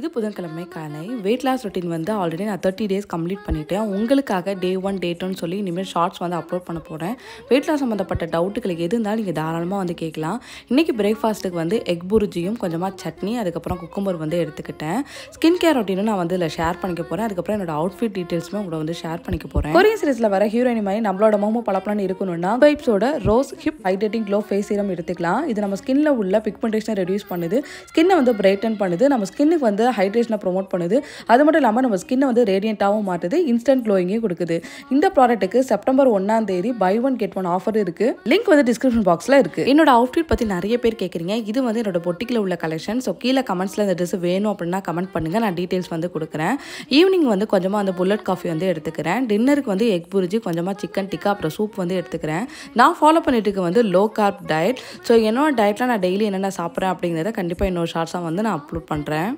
இது புதன்கிழமை காலை வெயிட் லாஸ் ரொட்டீன் வந்து ஆல்ரெடி நான் தேர்ட்டி டேஸ் கம்ப்ளீட் பண்ணிட்டேன் உங்களுக்காக டே ஒன் டே டூன்னு சொல்லி இனிமேல் ஷார்ட்ஸ் வந்து அப்லோட் பண்ண போகிறேன் வெயிட் லாஸ் சம்மந்தப்பட்ட டவுட்டுகளுக்கு எது இருந்தாலும் நீங்கள் தாராளமாக வந்து கேட்கலாம் இன்றைக்கி பிரேக்ஃபாஸ்ட்டுக்கு வந்து எக் புரிஜியும் கொஞ்சமாக சட்னி அதுக்கப்புறம் குக்கும்பர் வந்து எடுத்துக்கிட்டேன் ஸ்கின் கேர் ரொட்டீனும் நான் வந்து இதில் ஷேர் பண்ணிக்க போகிறேன் அதுக்கப்புறம் என்னோட அவுட்ஃபிட் டீட்டெயில்ஸுமே உங்களை வந்து ஷேர் பண்ணிக்க போகிறேன் கொரியன் சீரிஸில் வர ஹீரோயின் மாதிரி நம்மளோட மோமோ பழப்பலான்னு இருக்கணும்னா வைப்ஸோட rose hip hydrating glow face serum எடுத்துக்கலாம் இது நம்ம ஸ்கின்ல உள்ள பிக்மெண்டேஷனை ரெடியூஸ் பண்ணுது ஸ்கின்னை வந்து பிரைட்டன் பண்ணுது நம்ம ஸ்கின்னுக்கு வந்து வந்து ஹைட்ரேஷனை ப்ரொமோட் பண்ணுது அது மட்டும் இல்லாமல் நம்ம ஸ்கின்னை வந்து ரேடியண்ட்டாகவும் மாட்டுது இன்ஸ்டன்ட் க்ளோயிங்கையும் கொடுக்குது இந்த ப்ராடக்ட்டுக்கு செப்டம்பர் ஒன்னாம் தேதி buy one get one offer இருக்கு லிங்க் வந்து டிஸ்கிரிப்ஷன் பாக்ஸில் இருக்கு என்னோட அவுட்ஃபிட் பற்றி நிறைய பேர் கேட்குறீங்க இது வந்து என்னோட பொட்டிக்கில் உள்ள கலெக்ஷன் ஸோ கீழே கமெண்ட்ஸில் இந்த ட்ரெஸ் வேணும் அப்படின்னா கமெண்ட் பண்ணுங்க நான் டீட்டெயில்ஸ் வந்து கொடுக்குறேன் ஈவினிங் வந்து கொஞ்சமாக அந்த புல்லட் காஃபி வந்து எடுத்துக்கிறேன் டின்னருக்கு வந்து எக் புரிஜி கொஞ்சமாக சிக்கன் டிக்கா அப்புறம் சூப் வந்து எடுத்துக்கிறேன் நான் ஃபாலோ பண்ணிட்டு வந்து லோ கார்ப் டயட் ஸோ என்னோட டயட்டில் நான் டெய்லி என்னென்ன சாப்பிட்றேன் அப்படிங்கிறத கண்டிப்பாக இன்னொரு ஷார்ட்ஸாக வந்து நான் அப்லோட் பண்ணுறேன்